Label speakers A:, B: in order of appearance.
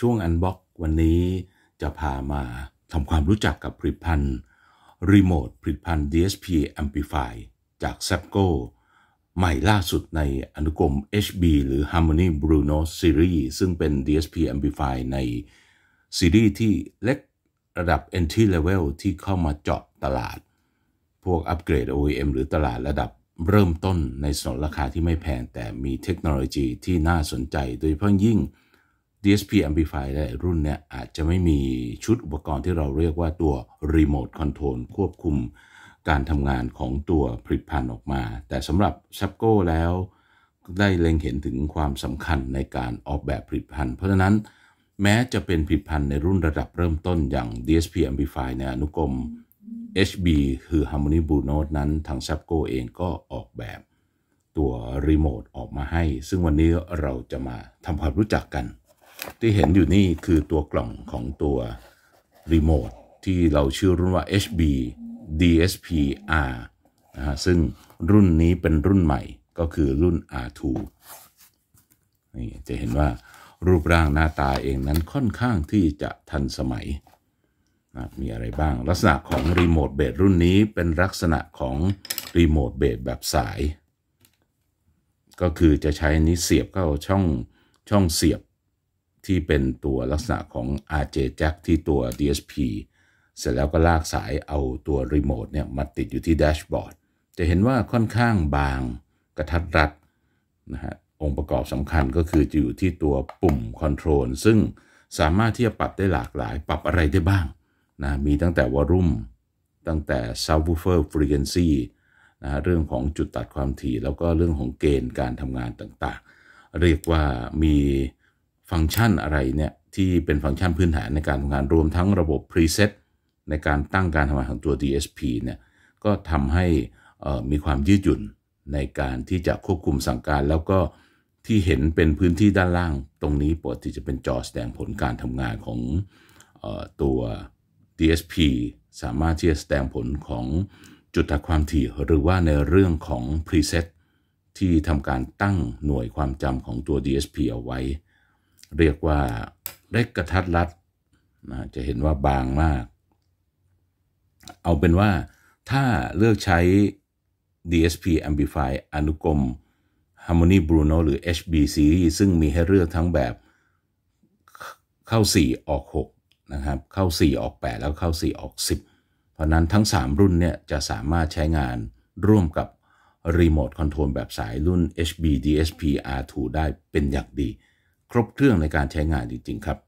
A: ช่วงอันบ็อกวันนี้จะพามาทำความรู้จักกับผลิตภัณฑ์รีโมทผลิตภัณฑ์ DSP Amplify จาก s a p c o ใหม่ล่าสุดในอนุกรม HB หรือ Harmony Bruno Series ซึ่งเป็น DSP Amplify ในซีรีส์ที่เล็กระดับ entry level ที่เข้ามาเจาะตลาด พวกอัปเกรด OEM หรือตลาดระดับเริ่มต้นในสนนราคาที่ไม่แพงแต่มีเทคโนโลยีที่น่าสนใจ โดยเฉพาะยิ่ง DSP Amplifier ในรุ่นเนี่ยอาจจะไม่มีชุดอุปกรณ์ที่เราเรียกว่าตัว Remote Control ควบคุมการทำงานของตัวผลิตภัณฑ์ออกมา แต่สำหรับ s a p c o แล้วได้เล็งเห็นถึงความสำคัญในการออกแบบผลิตภัณฑ์ เพราะฉะนั้นแม้จะเป็นผลิตภัณฑ์ในรุ่นระดับเริ่มต้นอย่าง DSP Amplify ในอนุกรม HB คือ Harmony Blue Note นั้นทาง s a p c o เองก็ออกแบบตัวรีโมทออกมาให้ ซึ่งวันนี้เราจะมาทำความรู้จักกันที่เห็นอยู่นี่คือตัวกล่องของตัวรีโมทที่เราชื่อรุ่นว่า HB DSPR นะฮะซึ่งรุ่นนี้เป็นรุ่นใหม่ก็คือรุ่น R2 นี่จะเห็นว่ารูปร่างหน้าตาเองนั้นค่อนข้างที่จะทันสมัยนะมีอะไรบ้าง ลักษณะของรีโมทเบดรุ่นนี้เป็นลักษณะของรีโมทเบดแบบสาย ก็คือจะใช้นี้เสียบเข้าช่องช่องเสียบที่เป็นตัวลักษณะของ RJ Jack ที่ตัว DSP เสร็จแล้วก็ลากสายเอาตัวรีโมทเนี่ยมาติดอยู่ที่แดชบอร์ดจะเห็นว่าค่อนข้างบางกระทัดรัดนะฮะองค์ประกอบสำคัญก็คือจะอยู่ที่ตัวปุ่มคอนโทรลซึ่งสามารถที่จะปรับได้หลากหลาย ปรับอะไรได้บ้างนะมีตั้งแต่วอลุ่มตั้งแต่ซาบวูเฟอร์ฟรีเอนซีนะเรื่องของจุดตัดความถี่แล้วก็เรื่องของเกณฑ์การทำงานต่างๆ เรียกว่ามีฟังก์ชันอะไรเนี่ย ที่เป็นฟังก์ชันพื้นฐานในการทำงานรวมทั้งระบบ preset ในการตั้งการทำงานของตัว DSP เนี่ยก็ทำให้มีความยืดหยุ่นในการที่จะควบคุมสั่งการ แล้วก็ที่เห็นเป็นพื้นที่ด้านล่าง ตรงนี้ปกติจะเป็นจอแสดงผลการทำงานของตัว DSP สามารถที่จะแสดงผลของจุดตัดความถี่หรือว่าในเรื่องของ preset ที่ทำการตั้งหน่วยความจำของตัว DSP เอาไว้เรียกว่าเล็กกระทัดรัดนะจะเห็นว่าบางมาก เอาเป็นว่าถ้าเลือกใช้ DSP Amplify อนุกรม Harmony Bruno หรือ HB Series ซึ่งมีให้เลือกทั้งแบบเข้า 4 ออก 6 นะครับ เข้า 4 ออก 8 แล้วเข้า 4 ออก 10 เพราะนั้นทั้ง 3 รุ่นเนี่ย จะสามารถใช้งานร่วมกับรีโมทคอนโทรลแบบสายรุ่น HB DSP R2 ได้เป็นอย่างดีครบเครื่องในการใช้งานจริงๆ ครับ